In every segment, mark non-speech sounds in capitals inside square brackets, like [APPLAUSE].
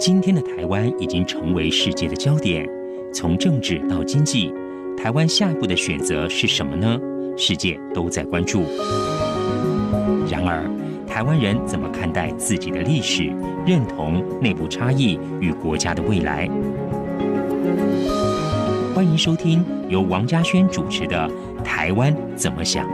今天的台湾已经成为世界的焦点，从政治到经济，台湾下一步的选择是什么呢？世界都在关注。然而，台湾人怎么看待自己的历史、认同、内部差异与国家的未来？欢迎收听由王家轩主持的《台湾怎么想》。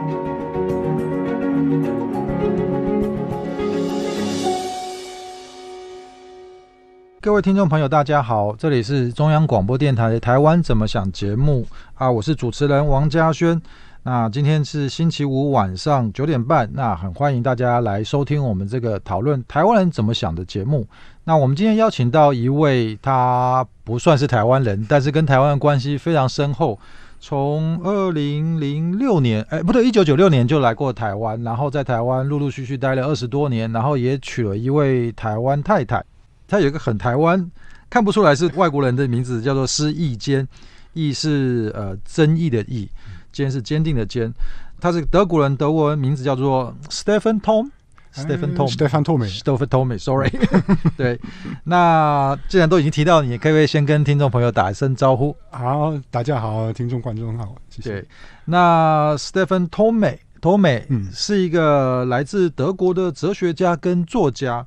各位听众朋友，大家好，这里是中央广播电台《台湾怎么想》节目啊，我是主持人王嘉轩。那今天是星期五晚上九点半，那很欢迎大家来收听我们这个讨论台湾人怎么想的节目。那我们今天邀请到一位，他不算是台湾人，但是跟台湾的关系非常深厚。从二零零六年，哎，不对，一九九六年就来过台湾，然后在台湾陆陆续续待了二十多年，然后也娶了一位台湾太太。他有一个很台湾，看不出来是外国人的名字，叫做施意坚，意是呃争议的意，坚是坚定的坚。他是德国人，德人名字叫做 s t e p h e n t o m s t e p h e n t o m s t e p h e n t o m s t e p h e n t o m sorry。[LAUGHS] 对，那既然都已经提到你，可不可以先跟听众朋友打一声招呼？好，大家好，听众观众好，谢谢。那 s t e p h e n t o m t o m 嗯，是一个来自德国的哲学家跟作家。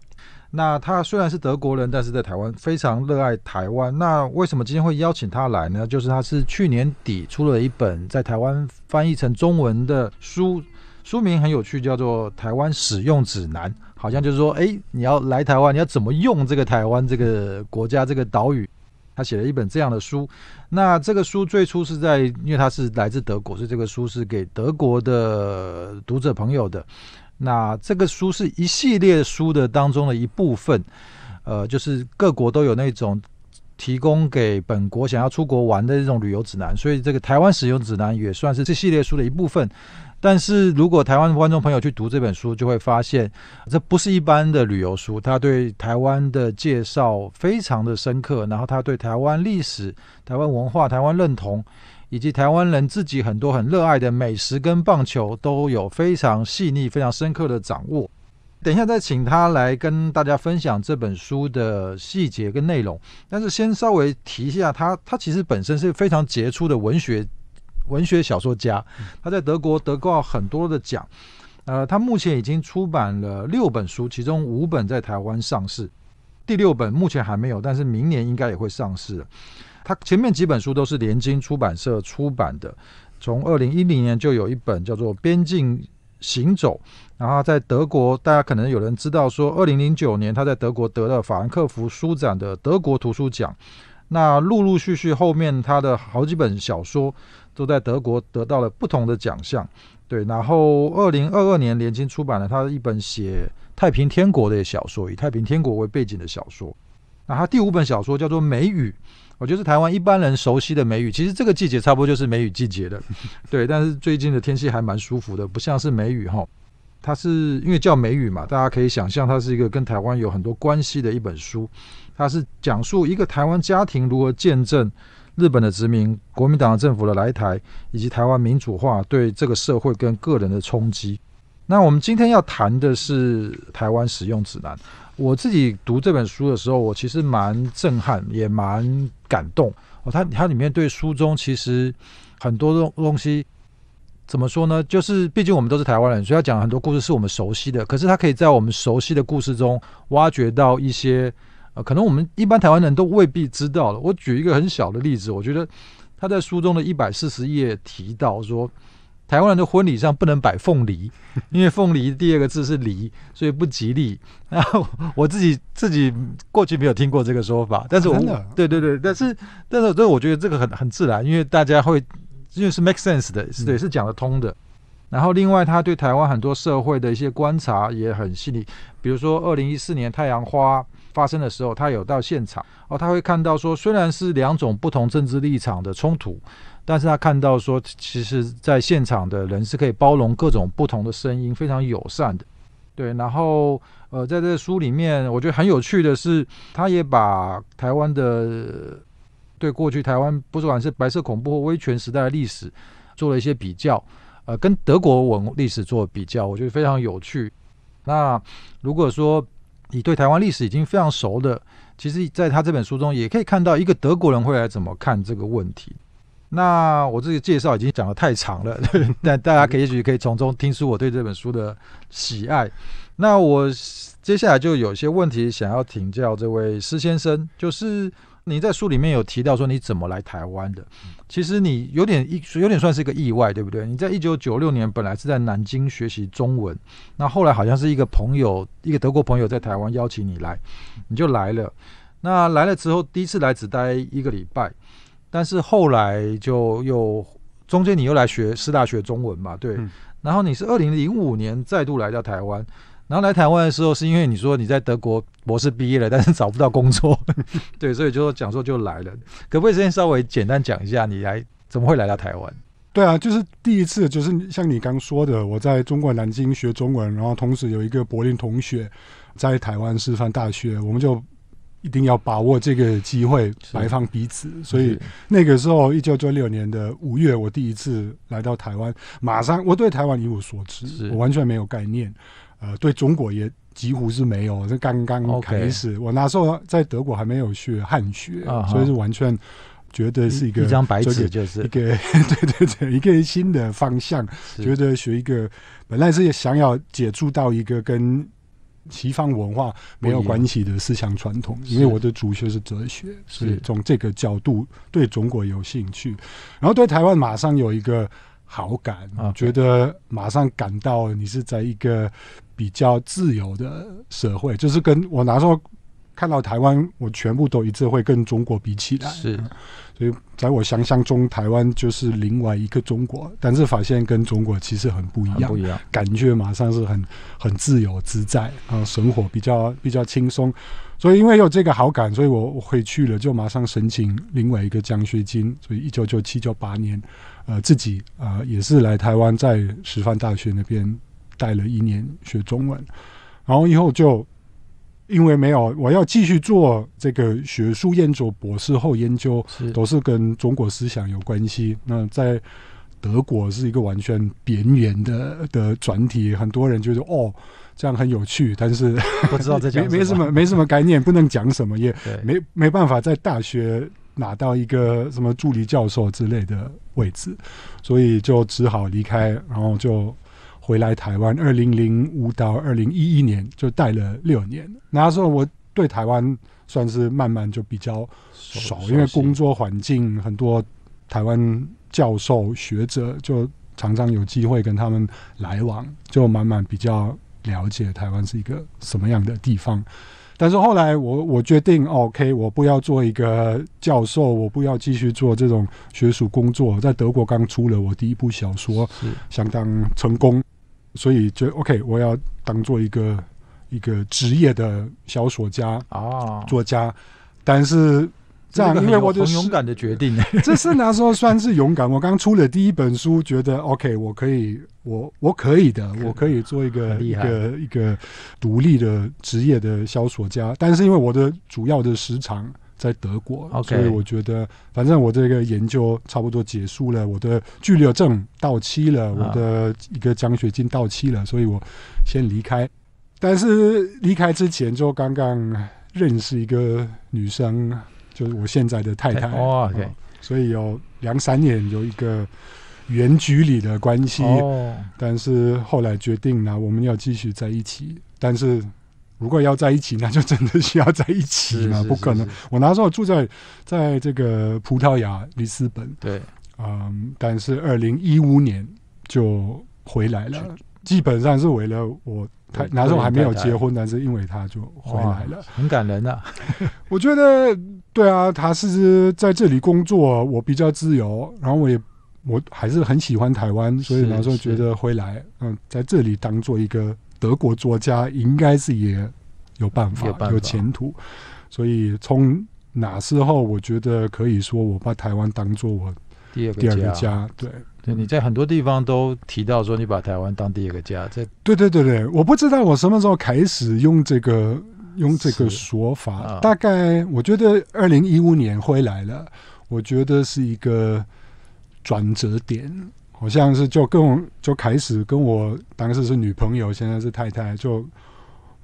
那他虽然是德国人，但是在台湾非常热爱台湾。那为什么今天会邀请他来呢？就是他是去年底出了一本在台湾翻译成中文的书，书名很有趣，叫做《台湾使用指南》，好像就是说，哎，你要来台湾，你要怎么用这个台湾这个国家这个岛屿？他写了一本这样的书。那这个书最初是在，因为他是来自德国，所以这个书是给德国的读者朋友的。那这个书是一系列书的当中的一部分，呃，就是各国都有那种提供给本国想要出国玩的这种旅游指南，所以这个台湾使用指南也算是这系列书的一部分。但是如果台湾观众朋友去读这本书，就会发现这不是一般的旅游书，他对台湾的介绍非常的深刻，然后他对台湾历史、台湾文化、台湾认同。以及台湾人自己很多很热爱的美食跟棒球都有非常细腻、非常深刻的掌握。等一下再请他来跟大家分享这本书的细节跟内容。但是先稍微提一下他，他其实本身是非常杰出的文学文学小说家。他在德国得过很多的奖。呃，他目前已经出版了六本书，其中五本在台湾上市，第六本目前还没有，但是明年应该也会上市。他前面几本书都是联经出版社出版的，从二零一零年就有一本叫做《边境行走》，然后在德国，大家可能有人知道说，二零零九年他在德国得了法兰克福书展的德国图书奖。那陆陆续续后面他的好几本小说都在德国得到了不同的奖项。对，然后二零二二年联经出版了他的一本写太平天国的小说，以太平天国为背景的小说。那他第五本小说叫做《梅雨》。我觉得是台湾一般人熟悉的梅雨，其实这个季节差不多就是梅雨季节的，[LAUGHS] 对。但是最近的天气还蛮舒服的，不像是梅雨哈。它是因为叫梅雨嘛，大家可以想象，它是一个跟台湾有很多关系的一本书。它是讲述一个台湾家庭如何见证日本的殖民、国民党的政府的来台，以及台湾民主化对这个社会跟个人的冲击。那我们今天要谈的是《台湾使用指南》。我自己读这本书的时候，我其实蛮震撼，也蛮。感动哦，他他里面对书中其实很多东东西，怎么说呢？就是毕竟我们都是台湾人，所以他讲很多故事是我们熟悉的。可是他可以在我们熟悉的故事中挖掘到一些，呃，可能我们一般台湾人都未必知道的。我举一个很小的例子，我觉得他在书中的一百四十页提到说。台湾人的婚礼上不能摆凤梨，[LAUGHS] 因为凤梨第二个字是梨，所以不吉利。然 [LAUGHS] 后我自己自己过去没有听过这个说法，但是我对对对，但是但是这我觉得这个很很自然，因为大家会因为是 make sense 的，对，是讲得通的。然后另外他对台湾很多社会的一些观察也很细腻，比如说二零一四年太阳花发生的时候，他有到现场，哦，他会看到说虽然是两种不同政治立场的冲突。但是他看到说，其实在现场的人是可以包容各种不同的声音，非常友善的。对，然后呃，在这书里面，我觉得很有趣的是，他也把台湾的对过去台湾，不管是白色恐怖或威权时代的历史，做了一些比较，呃，跟德国文历史做比较，我觉得非常有趣。那如果说你对台湾历史已经非常熟的，其实在他这本书中也可以看到一个德国人会来怎么看这个问题。那我这个介绍已经讲的太长了，[LAUGHS] 但大家可以也许可以从中听出我对这本书的喜爱。那我接下来就有些问题想要请教这位施先生，就是你在书里面有提到说你怎么来台湾的？其实你有点一有点算是一个意外，对不对？你在一九九六年本来是在南京学习中文，那后来好像是一个朋友，一个德国朋友在台湾邀请你来，你就来了。那来了之后，第一次来只待一个礼拜。但是后来就又中间你又来学师大学中文嘛，对，然后你是二零零五年再度来到台湾，然后来台湾的时候是因为你说你在德国博士毕业了，但是找不到工作，[LAUGHS] 对，所以就说讲座就来了。可不可以先稍微简单讲一下你来怎么会来到台湾？对啊，就是第一次就是像你刚说的，我在中国南京学中文，然后同时有一个柏林同学在台湾师范大学，我们就。一定要把握这个机会，摆放彼此。所以那个时候，一九九六年的五月，我第一次来到台湾，马上我对台湾一无所知，我完全没有概念。呃，对中国也几乎是没有，这刚刚开始。我那时候在德国还没有学汉学，所以是完全觉得是一个一张白纸，就是一个 [LAUGHS] 对对对，一个新的方向。觉得学一个，本来是也想要借助到一个跟。西方文化没有关系的思想传统，因为我的主修是哲学，所以从这个角度对中国有兴趣，然后对台湾马上有一个好感觉得马上感到你是在一个比较自由的社会，就是跟我那时候。看到台湾，我全部都一直会跟中国比起来，是，所以在我想象中，台湾就是另外一个中国，但是发现跟中国其实很不一样，不一样，感觉马上是很很自由自在，啊，生活比较比较轻松，所以因为有这个好感，所以我回去了就马上申请另外一个奖学金，所以一九九七九八年，呃，自己啊也是来台湾，在师范大学那边待了一年学中文，然后以后就。因为没有，我要继续做这个学术研究，博士后研究都是跟中国思想有关系。那在德国是一个完全边缘的的转体，很多人就是哦，这样很有趣，但是不知道 [LAUGHS] 没没什么没什么概念，不能讲什么，也 [LAUGHS] 没没办法在大学拿到一个什么助理教授之类的位置，所以就只好离开，然后就。回来台湾，二零零五到二零一一年就待了六年。那时候我对台湾算是慢慢就比较熟，因为工作环境很多台湾教授学者就常常有机会跟他们来往，就慢慢比较了解台湾是一个什么样的地方。但是后来我我决定，OK，我不要做一个教授，我不要继续做这种学术工作。在德国刚出了我第一部小说，相当成功。所以就 OK，我要当做一个一个职业的小说家啊，作家。但是这样，因为我的很勇敢的决定，[LAUGHS] 这是那时候算是勇敢。我刚出了第一本书，觉得 OK，我可以，我我可以的，我可以做一个一个一个独立的职业的小说家。但是因为我的主要的时长。在德国，所以我觉得，反正我这个研究差不多结束了，我的居留证到期了，我的一个奖学金到期了，所以我先离开。但是离开之前，就刚刚认识一个女生，就是我现在的太太。哦，所以有两三年有一个远距离的关系，但是后来决定呢，我们要继续在一起，但是。如果要在一起，[LAUGHS] 那就真的需要在一起嘛，不可能。我那时候住在在这个葡萄牙里斯本，对，嗯，但是二零一五年就回来了，基本上是为了我，他那时候还没有结婚，但是因为他就回来了，很感人啊。[LAUGHS] 我觉得，对啊，他是在这里工作，我比较自由，然后我也我还是很喜欢台湾，所以那时候觉得回来，嗯，在这里当做一个。德国作家应该是也有办法，有前途。所以从哪时候，我觉得可以说我把台湾当做我第二个第二个家。对，对，你在很多地方都提到说你把台湾当第二个家。这，对对对对，我不知道我什么时候开始用这个用这个说法，大概我觉得二零一五年回来了，我觉得是一个转折点。好像是就跟就开始跟我当时是女朋友，现在是太太就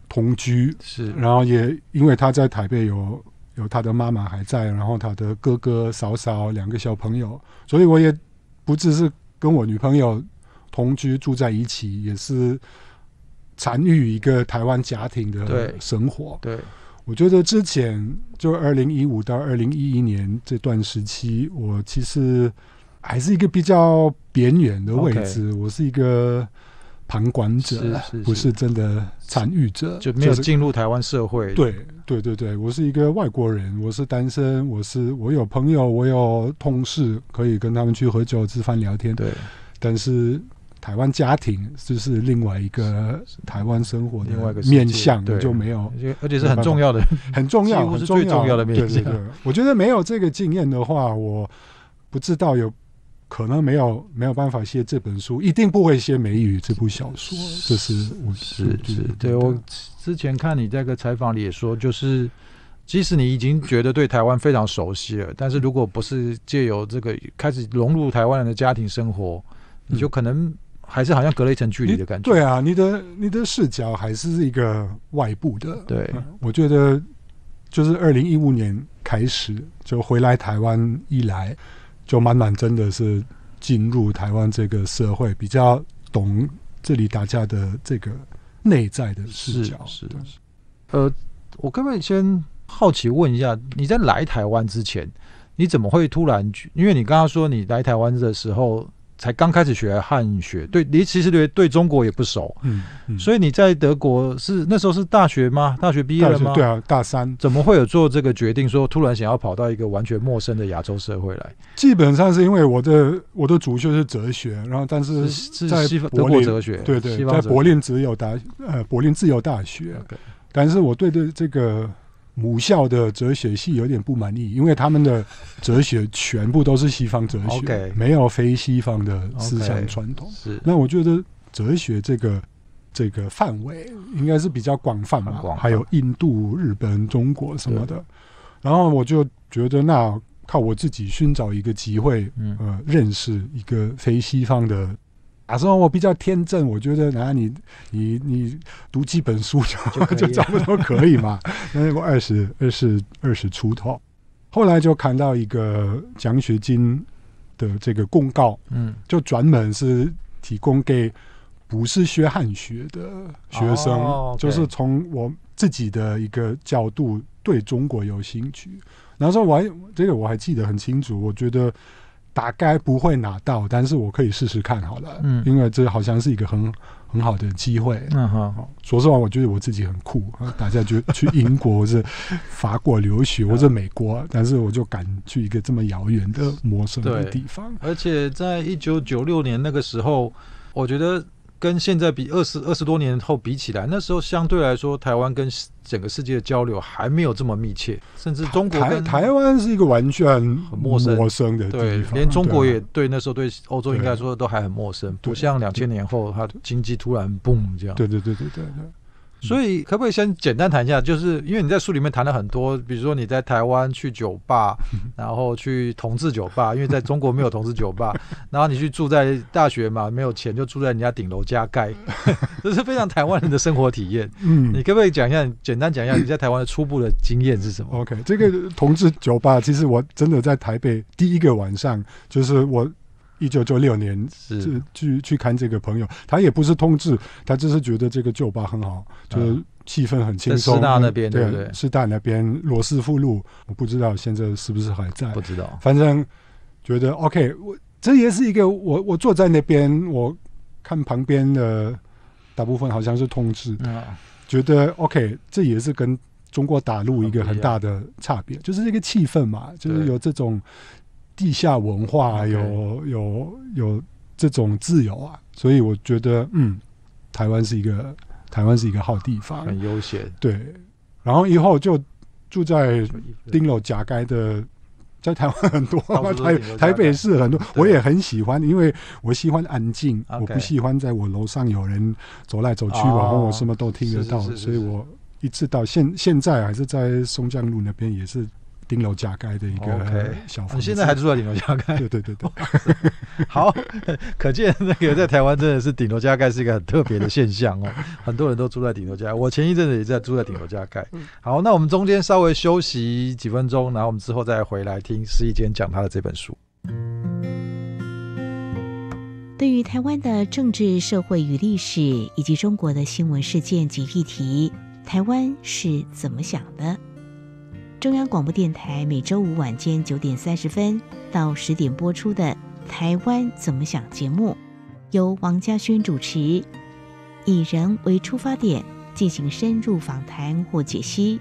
同居是，然后也因为他在台北有有他的妈妈还在，然后他的哥哥嫂嫂两个小朋友，所以我也不只是跟我女朋友同居住在一起，也是参与一个台湾家庭的生活。对，我觉得之前就二零一五到二零一一年这段时期，我其实。还是一个比较边缘的位置，我是一个旁观者，不是真的参与者，就没有进入台湾社会。对，对，对，对，我是一个外国人，我是单身，我是我有朋友，我有同事可以跟他们去喝酒、吃饭、聊天。对，但是台湾家庭就是另外一个台湾生活另外一个面向，就没有，而且是很重要的，很重要，是最重要的面向。对对对，我觉得没有这个经验的话，我不知道有。可能没有没有办法写这本书，一定不会写《美语》这部小说。这是是是对我之前看你这个采访里也说，就是即使你已经觉得对台湾非常熟悉了，但是如果不是借由这个开始融入台湾人的家庭生活，你就可能还是好像隔了一层距离的感觉。对啊，你的你的视角还是一个外部的。对，我觉得就是二零一五年开始就回来台湾以来。就慢慢真的是进入台湾这个社会，比较懂这里打架的这个内在的视角。是，呃，我可不可以先好奇问一下，你在来台湾之前，你怎么会突然？因为你刚刚说你来台湾的时候。才刚开始学汉学，对你其实对对中国也不熟，嗯，所以你在德国是那时候是大学吗？大学毕业了吗？对啊，大三。怎么会有做这个决定，说突然想要跑到一个完全陌生的亚洲社会来？基本上是因为我的我的主修是哲学，然后但是是在德国哲学，对对，在柏林自由大呃柏林自由大学，但是我对的这个。母校的哲学系有点不满意，因为他们的哲学全部都是西方哲学，没有非西方的思想传统。那我觉得哲学这个这个范围应该是比较广泛嘛，还有印度、日本、中国什么的。然后我就觉得，那靠我自己寻找一个机会，呃，认识一个非西方的。那时候我比较天真，我觉得，啊，你你你读几本书就 [LAUGHS] 就差不多可以嘛。[LAUGHS] 那时二十二十二十出头，后来就看到一个奖学金的这个公告，嗯，就专门是提供给不是学汉学的学生，就是从我自己的一个角度对中国有兴趣。那时候我还这个我还记得很清楚，我觉得。大概不会拿到，但是我可以试试看好了，嗯，因为这好像是一个很很好的机会。嗯哼，说实话，我觉得我自己很酷，大家觉得去英国或者法国留学或者美国，但是我就敢去一个这么遥远的陌生的地方。而且在一九九六年那个时候，我觉得。跟现在比二十二十多年后比起来，那时候相对来说，台湾跟整个世界的交流还没有这么密切，甚至中国台台湾是一个完全陌生陌生的地方，对，连中国也对那时候对欧洲应该说都还很陌生，不像两千年后，它经济突然 boom 这样，对对对对对对。所以可不可以先简单谈一下？就是因为你在书里面谈了很多，比如说你在台湾去酒吧，然后去同志酒吧，因为在中国没有同志酒吧，[LAUGHS] 然后你去住在大学嘛，没有钱就住在人家顶楼加盖，[LAUGHS] 这是非常台湾人的生活体验。[LAUGHS] 嗯，你可不可以讲一下？简单讲一下你在台湾的初步的经验是什么？OK，这个同志酒吧其实我真的在台北第一个晚上就是我。一九九六年是去去看这个朋友，他也不是通志，他只是觉得这个酒吧很好，就是气氛很轻松。师大那边对对？师大那边罗斯福路，我不知道现在是不是还在，不知道。反正觉得 OK，我这也是一个我我坐在那边，我看旁边的大部分好像是知，志，觉得 OK，这也是跟中国大陆一个很大的差别，就是这个气氛嘛，就是有这种。地下文化有有有这种自由啊，所以我觉得嗯，台湾是一个台湾是一个好地方，很悠闲。对，然后以后就住在丁楼夹街的，在台湾很多 [LAUGHS] 台台北市很多，我也很喜欢，因为我喜欢安静，我不喜欢在我楼上有人走来走去，然后我什么都听得到，所以我一直到现现在还是在松江路那边也是。顶楼加盖的一个小房，你现在还住在顶楼加盖？对对对对，好，[LAUGHS] 可见那个在台湾真的是顶楼加盖是一个很特别的现象哦，[LAUGHS] 很多人都住在顶楼加盖。我前一阵子也在住在顶楼加盖。好，那我们中间稍微休息几分钟，然后我们之后再回来听施一坚讲他的这本书。对于台湾的政治、社会与历史，以及中国的新闻事件及议题，台湾是怎么想的？中央广播电台每周五晚间九点三十分到十点播出的《台湾怎么想》节目，由王家轩主持，以人为出发点进行深入访谈或解析，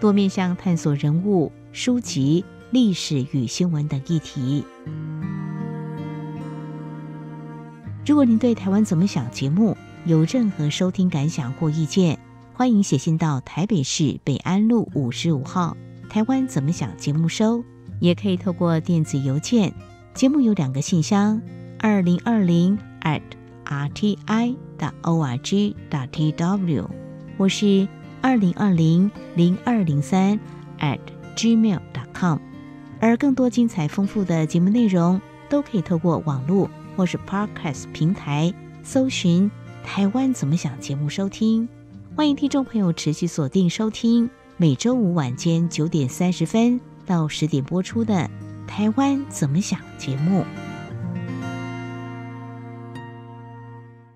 多面向探索人物、书籍、历史与新闻等议题。如果您对《台湾怎么想》节目有任何收听感想或意见，欢迎写信到台北市北安路五十五号《台湾怎么想》节目收，也可以透过电子邮件。节目有两个信箱：二零二零 at rti. dot org. dot tw。我是二零二零零二零三 at gmail. dot com。而更多精彩丰富的节目内容，都可以透过网络或是 Podcast 平台搜寻《台湾怎么想》节目收听。欢迎听众朋友持续锁定收听每周五晚间九点三十分到十点播出的《台湾怎么想》节目。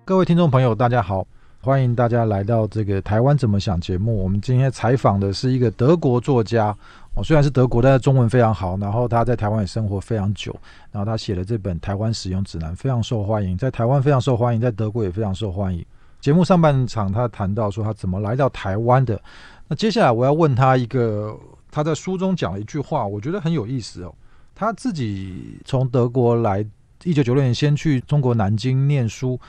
各位听众朋友，大家好，欢迎大家来到这个《台湾怎么想》节目。我们今天采访的是一个德国作家，我虽然是德国，但是中文非常好。然后他在台湾也生活非常久，然后他写了这本《台湾使用指南》，非常受欢迎，在台湾非常受欢迎，在德国也非常受欢迎。节目上半场，他谈到说他怎么来到台湾的。那接下来我要问他一个，他在书中讲了一句话，我觉得很有意思哦。他自己从德国来，一九九六年先去中国南京念书，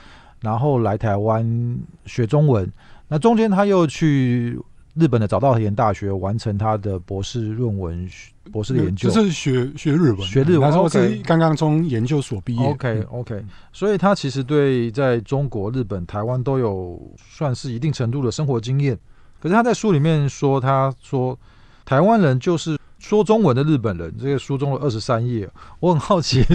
然后来台湾学中文。那中间他又去。日本的早稻田大学完成他的博士论文，博士的研究就是学学日文，学日文。然后是刚刚从研究所毕业，OK OK，所以他其实对在中国、日本、台湾都有算是一定程度的生活经验。可是他在书里面说，他说台湾人就是。说中文的日本人，这个书中的二十三页，我很好奇，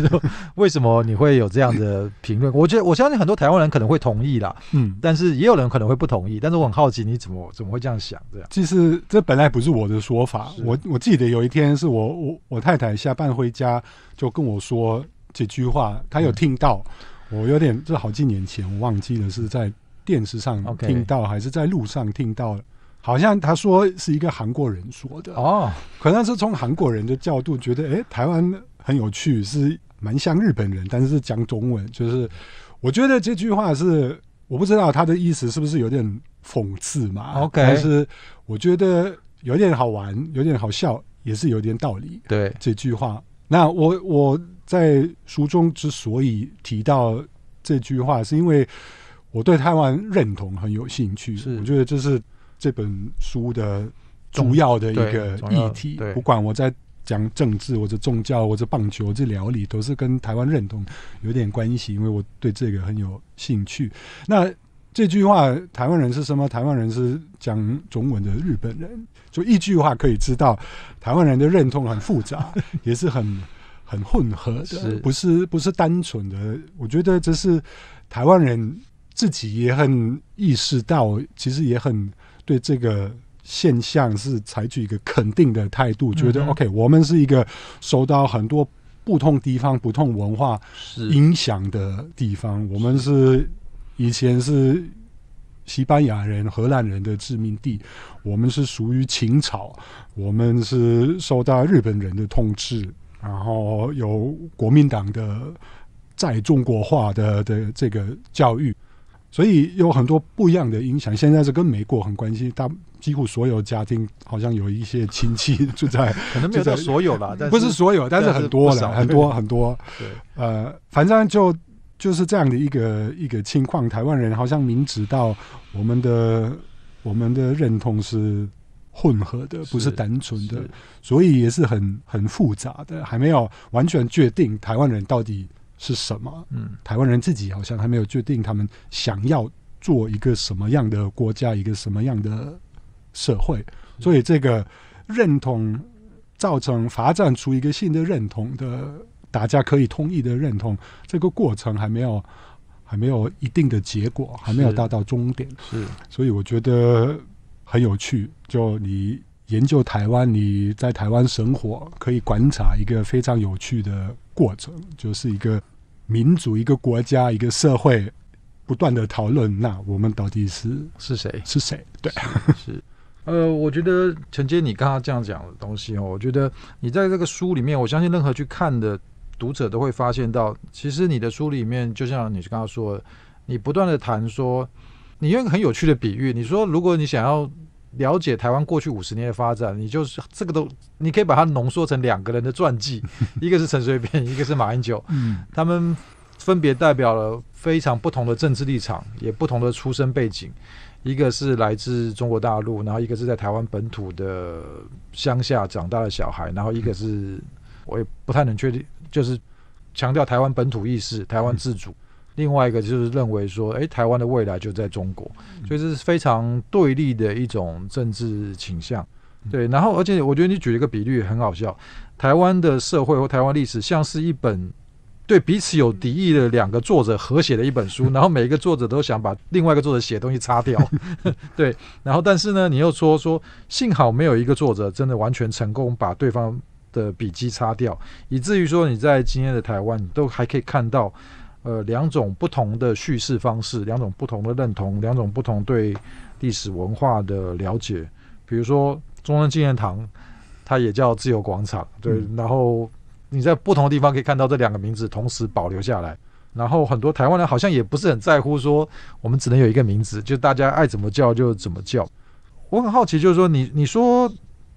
为什么你会有这样的评论？我觉得我相信很多台湾人可能会同意啦，嗯，但是也有人可能会不同意。但是我很好奇，你怎么怎么会这样想？这样，其实这本来不是我的说法。我我记得有一天是我我我太太下班回家就跟我说这句话，她有听到，我有点这好几年前我忘记了是在电视上听到还是在路上听到。好像他说是一个韩国人说的哦，可能是从韩国人的角度觉得，哎，台湾很有趣，是蛮像日本人，但是讲中文。就是我觉得这句话是我不知道他的意思是不是有点讽刺嘛？OK，但是我觉得有点好玩，有点好笑，也是有点道理。对这句话，那我我在书中之所以提到这句话，是因为我对台湾认同很有兴趣，是我觉得这是。这本书的主要的一个议题，不管我在讲政治，或者宗教，或者棒球，这料理，都是跟台湾认同有点关系，因为我对这个很有兴趣。那这句话，台湾人是什么？台湾人是讲中文的日本人，就一句话可以知道，台湾人的认同很复杂，[LAUGHS] 也是很很混合的，不是不是单纯的。我觉得这是台湾人自己也很意识到，其实也很。对这个现象是采取一个肯定的态度，觉得 OK，我们是一个受到很多不同地方、不同文化影响的地方。我们是以前是西班牙人、荷兰人的殖民地，我们是属于秦朝，我们是受到日本人的统治，然后有国民党的在中国化的的这个教育。所以有很多不一样的影响。现在是跟美国很关系，大几乎所有家庭好像有一些亲戚 [LAUGHS] 住在，可能没有在所有吧，不是所有，但是很多了，很多很多。呃，反正就就是这样的一个一个情况。台湾人好像明知道我们的我们的认同是混合的，不是单纯的，所以也是很很复杂的，还没有完全决定台湾人到底。是什么？嗯，台湾人自己好像还没有决定他们想要做一个什么样的国家，一个什么样的社会，所以这个认同造成发展出一个新的认同的，大家可以同意的认同，这个过程还没有还没有一定的结果，还没有达到终点。是，所以我觉得很有趣。就你研究台湾，你在台湾生活，可以观察一个非常有趣的。过程就是一个民族、一个国家，一个社会不断的讨论，那我们到底是是谁？是谁？对，是，[LAUGHS] 呃，我觉得承接你刚刚这样讲的东西哦，我觉得你在这个书里面，我相信任何去看的读者都会发现到，其实你的书里面，就像你刚刚说，你不断的谈说，你用很有趣的比喻，你说如果你想要。了解台湾过去五十年的发展，你就是这个都，你可以把它浓缩成两个人的传记，[LAUGHS] 一个是陈水扁，一个是马英九，他们分别代表了非常不同的政治立场，也不同的出身背景，一个是来自中国大陆，然后一个是在台湾本土的乡下长大的小孩，然后一个是，我也不太能确定，就是强调台湾本土意识，台湾自主。另外一个就是认为说，哎，台湾的未来就在中国，所以这是非常对立的一种政治倾向，对。然后，而且我觉得你举一个比喻很好笑，台湾的社会和台湾历史像是一本对彼此有敌意的两个作者合写的一本书，[LAUGHS] 然后每一个作者都想把另外一个作者写的东西擦掉，[LAUGHS] 对。然后，但是呢，你又说说，幸好没有一个作者真的完全成功把对方的笔记擦掉，以至于说你在今天的台湾都还可以看到。呃，两种不同的叙事方式，两种不同的认同，两种不同对历史文化的了解。比如说，中山纪念堂，它也叫自由广场，对。然后你在不同的地方可以看到这两个名字同时保留下来。然后很多台湾人好像也不是很在乎说，我们只能有一个名字，就大家爱怎么叫就怎么叫。我很好奇，就是说你，你说。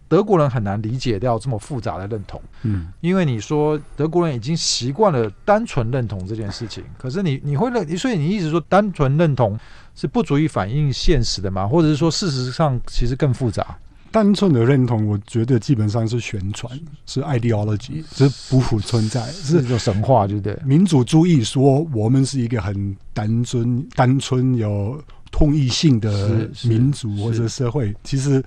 德国人很难理解掉这么复杂的认同，嗯，因为你说德国人已经习惯了单纯认同这件事情，可是你你会认，所以你一直说单纯认同是不足以反映现实的嘛，或者是说事实上其实更复杂？单纯的认同，我觉得基本上是宣传，是 ideology，是不复存在，是神话，对不对？民主主义说我们是一个很单纯、单纯有通一性的民主或者社会，其实。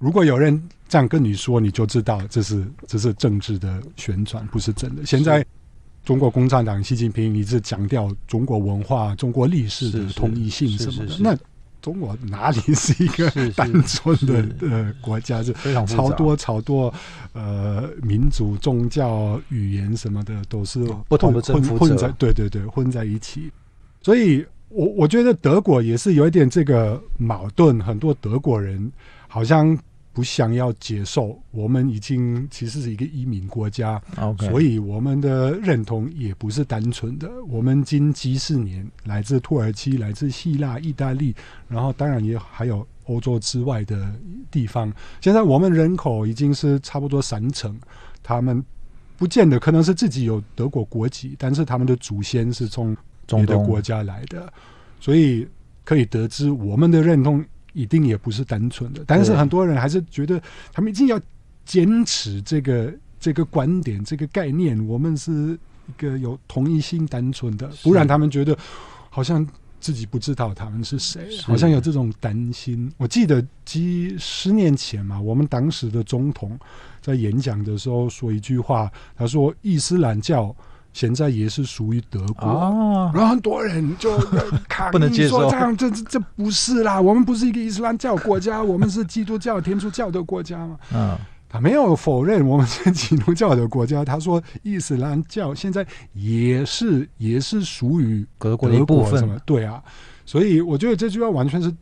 如果有人这样跟你说，你就知道这是这是政治的宣传，不是真的。现在中国共产党习近平一直强调中国文化、中国历史的统一性什么的，那中国哪里是一个 [LAUGHS] 单纯的呃国家？是非常超多超多呃民族、宗教、语言什么的都是不同的混混在对对对混在一起。所以我我觉得德国也是有一点这个矛盾，很多德国人好像。不想要接受，我们已经其实是一个移民国家，所以我们的认同也不是单纯的。我们近几十年来自土耳其、来自希腊、意大利，然后当然也还有欧洲之外的地方。现在我们人口已经是差不多三成，他们不见得可能是自己有德国国籍，但是他们的祖先是从别的国家来的，所以可以得知我们的认同。一定也不是单纯的，但是很多人还是觉得他们一定要坚持这个这个观点、这个概念。我们是一个有同一性、单纯的，不然他们觉得好像自己不知道他们是谁，好像有这种担心。我记得几十年前嘛，我们当时的总统在演讲的时候说一句话，他说：“伊斯兰教。”现在也是属于德国，然后很多人就 [LAUGHS] 抗议说：“这样这这不是啦，我们不是一个伊斯兰教国家，我们是基督教、天主教的国家嘛。”嗯，他没有否认我们是基督教的国家，他说伊斯兰教现在也是也是属于德国的一部分，对啊，所以我觉得这句话完全是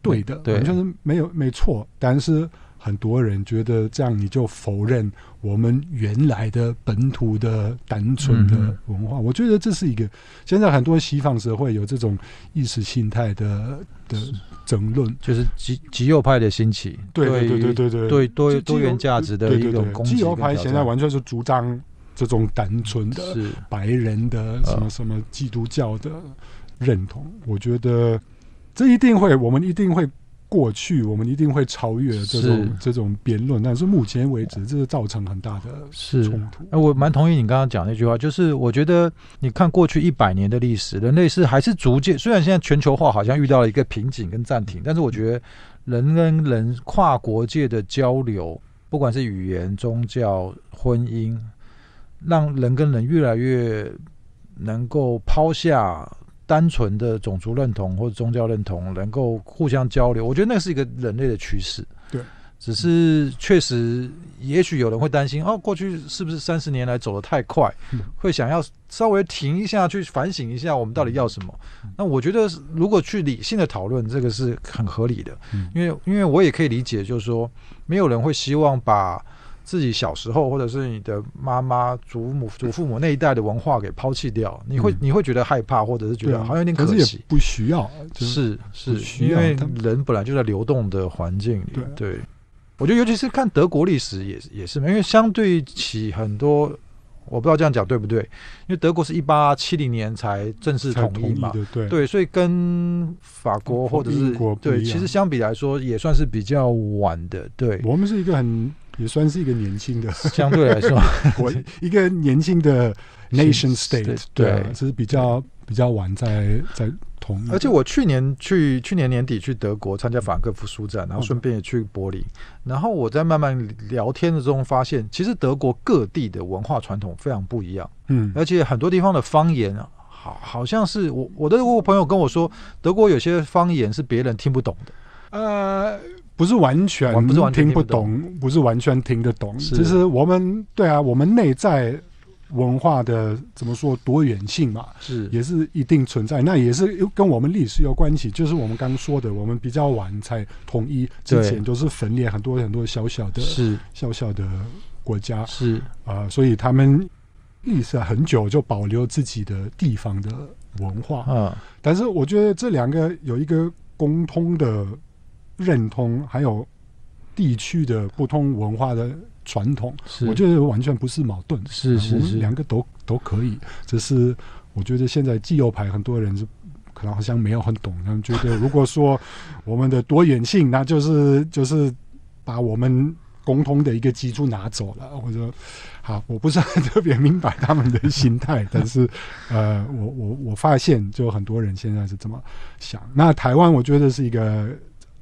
对的，完全是没有没错，但是。很多人觉得这样你就否认我们原来的本土的单纯的文化，我觉得这是一个现在很多西方社会有这种意识形态的的争论，就是极极右派的兴起，对对对对对对，对多元多元价值的一种攻击。极右派现在完全是主张这种单纯的白人的什么什么基督教的认同，我觉得这一定会，我们一定会。过去我们一定会超越这种这种辩论，但是目前为止，这是造成很大的冲突。哎，我蛮同意你刚刚讲那句话，就是我觉得你看过去一百年的历史，人类是还是逐渐，虽然现在全球化好像遇到了一个瓶颈跟暂停，但是我觉得人跟人跨国界的交流，不管是语言、宗教、婚姻，让人跟人越来越能够抛下。单纯的种族认同或者宗教认同能够互相交流，我觉得那是一个人类的趋势。对，只是确实，也许有人会担心哦，过去是不是三十年来走得太快，会想要稍微停一下，去反省一下我们到底要什么？那我觉得，如果去理性的讨论，这个是很合理的。因为，因为我也可以理解，就是说，没有人会希望把。自己小时候，或者是你的妈妈、祖母、[LAUGHS] 祖父母那一代的文化给抛弃掉，你会你会觉得害怕，或者是觉得好像有点可惜。不需要，是是，因为人本来就在流动的环境里。对，我觉得尤其是看德国历史，也也是，因为相对起很多，我不知道这样讲对不对？因为德国是一八七零年才正式统一嘛，对，所以跟法国或者是对，其实相比来说也算是比较晚的。对，我们是一个很。也算是一个年轻的，[LAUGHS] 相对来说，我一个年轻的 nation state，对，就是比较比较晚在在同。而且我去年去去年年底去德国参加法兰克福书展，然后顺便也去柏林。然后我在慢慢聊天的中发现，其实德国各地的文化传统非常不一样。嗯，而且很多地方的方言啊，好，好像是我我的朋友跟我说，德国有些方言是别人听不懂的。呃。不是完全听不懂，不是完全听得懂。其实我们对啊，我们内在文化的怎么说多元性嘛？是也是一定存在。那也是跟我们历史有关系。就是我们刚说的，我们比较晚才统一之前，都是分裂很多很多小小的、是小小的国家。是啊，所以他们历史很久就保留自己的地方的文化啊。但是我觉得这两个有一个共通的。认同还有地区的不同文化的传统，我觉得完全不是矛盾，是是是，两个都都可以。只是我觉得现在既有牌很多人是可能好像没有很懂，他们觉得如果说我们的多元性，那就是就是把我们共同的一个基础拿走了。我说好，我不是很特别明白他们的心态，但是 [LAUGHS] 呃，我我我发现就很多人现在是这么想。那台湾，我觉得是一个。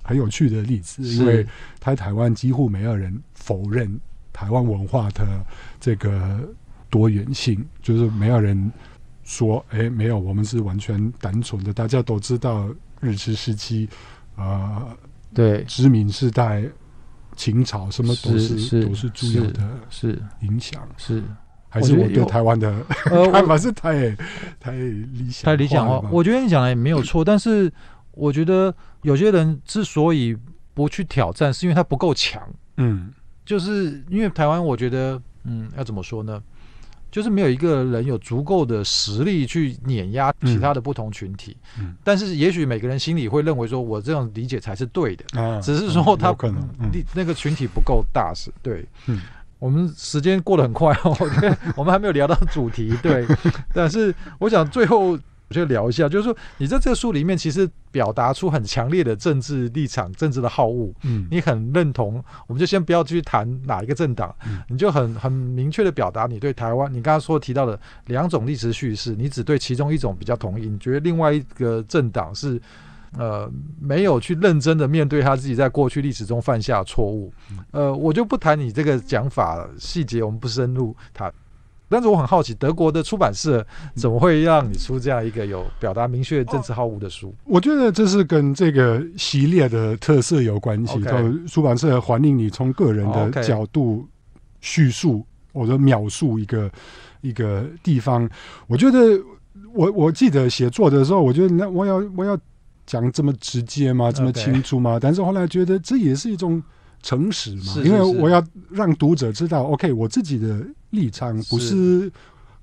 很有趣的例子，因为他台湾几乎没有人否认台湾文化的这个多元性，就是没有人说：“哎，没有，我们是完全单纯的。”大家都知道，日治时期、啊，对，殖民时代、秦朝，什么都是都是重要的是影响，是还是我对台湾的 [LAUGHS] 看法是太太理想，太理想化。我觉得你讲的也没有错，但是。我觉得有些人之所以不去挑战，是因为他不够强。嗯，就是因为台湾，我觉得，嗯，要怎么说呢？就是没有一个人有足够的实力去碾压其他的不同群体。嗯，但是也许每个人心里会认为说，我这种理解才是对的。啊，只是说他可能，你那个群体不够大是？对，嗯，我们时间过得很快，我觉得我们还没有聊到主题。对，[LAUGHS] 但是我想最后。我就聊一下，就是说，你在这个书里面其实表达出很强烈的政治立场、政治的好恶。嗯，你很认同，我们就先不要去谈哪一个政党。嗯，你就很很明确的表达你对台湾，你刚刚说提到的两种历史叙事，你只对其中一种比较同意。你觉得另外一个政党是，呃，没有去认真的面对他自己在过去历史中犯下的错误。呃，我就不谈你这个讲法细节，我们不深入谈。但是我很好奇，德国的出版社怎么会让你出这样一个有表达明确政治好恶的书？我觉得这是跟这个系列的特色有关系。出版社欢迎你从个人的角度叙述或者描述一个一个地方。我觉得我我记得写作的时候，我觉得那我要我要讲这么直接吗？这么清楚吗？但是后来觉得这也是一种。诚实嘛，因为我要让读者知道，OK，我自己的立场不是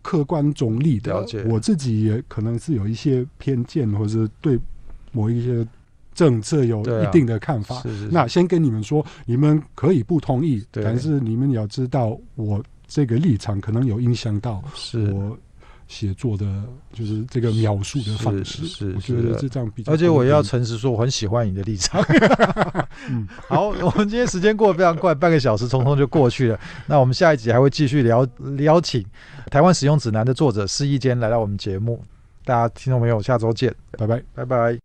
客观中立的，我自己也可能是有一些偏见，或者对某一些政策有一定的看法。那先跟你们说，你们可以不同意，但是你们要知道，我这个立场可能有影响到我。写作的，就是这个描述的方式，是我觉得这样比较。而且我要诚实说，我很喜欢你的立场。[LAUGHS] [LAUGHS] 好，我们今天时间过得非常快，半个小时匆匆就过去了。那我们下一集还会继续聊，邀请《台湾使用指南》的作者施一坚来到我们节目。大家听众朋友，下周见，拜拜，拜拜。